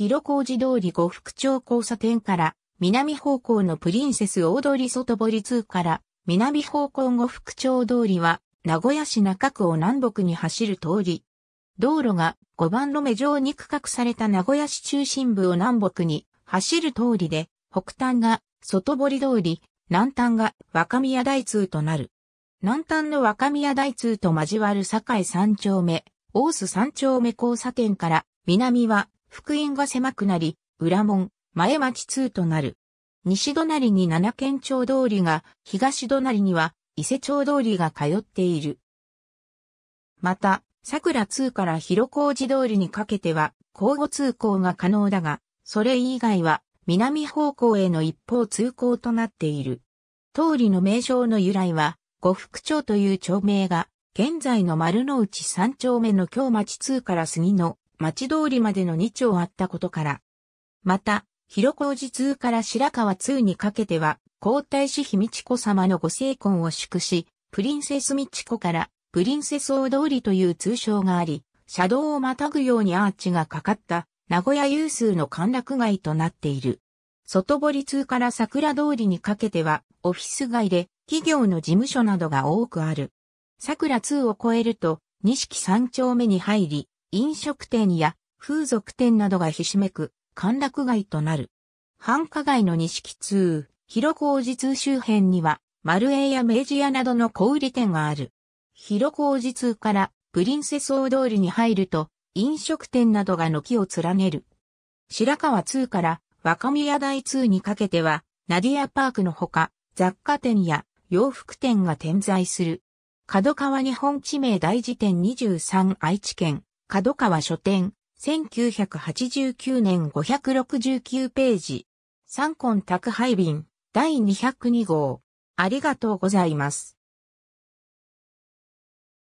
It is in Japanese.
広小路通り呉服町交差点から、南方向のプリンセス大通り外堀通から、南方向呉服町通りは、名古屋市中区を南北に走る通り。道路が5番路目上に区画された名古屋市中心部を南北に走る通りで、北端が外堀通り、南端が若宮台通となる。南端の若宮台通と交わる境三丁目、大須三丁目交差点から、南は福音が狭くなり、裏門、前町通となる。西隣に七県町通りが、東隣には伊勢町通りが通っている。また、桜通から広小路通りにかけては、交互通行が可能だが、それ以外は、南方向への一方通行となっている。通りの名称の由来は、呉福町という町名が、現在の丸の内三丁目の京町通から杉の町通りまでの2丁あったことから。また、広小路通から白川通にかけては、皇太子妃道子様のご成婚を祝し、プリンセス道子からプリンセス大通りという通称があり、車道をまたぐようにアーチがかかった名古屋有数の歓楽街となっている。外堀通から桜通りにかけてはオフィス街で企業の事務所などが多くある。桜通を越えると、錦三丁目に入り、飲食店や風俗店などがひしめく歓楽街となる。繁華街の錦通、広小路通周辺には、丸栄や明治屋などの小売店がある。広小路通からプリンセス大通りに入ると、飲食店などが軒を連ねる。白川通から若宮台通にかけては、ナディアパークのほか、雑貨店や洋服店が点在する。角川日本地名大辞典23愛知県、角川書店、1989年569ページ。三根宅配便、第202号。ありがとうございます。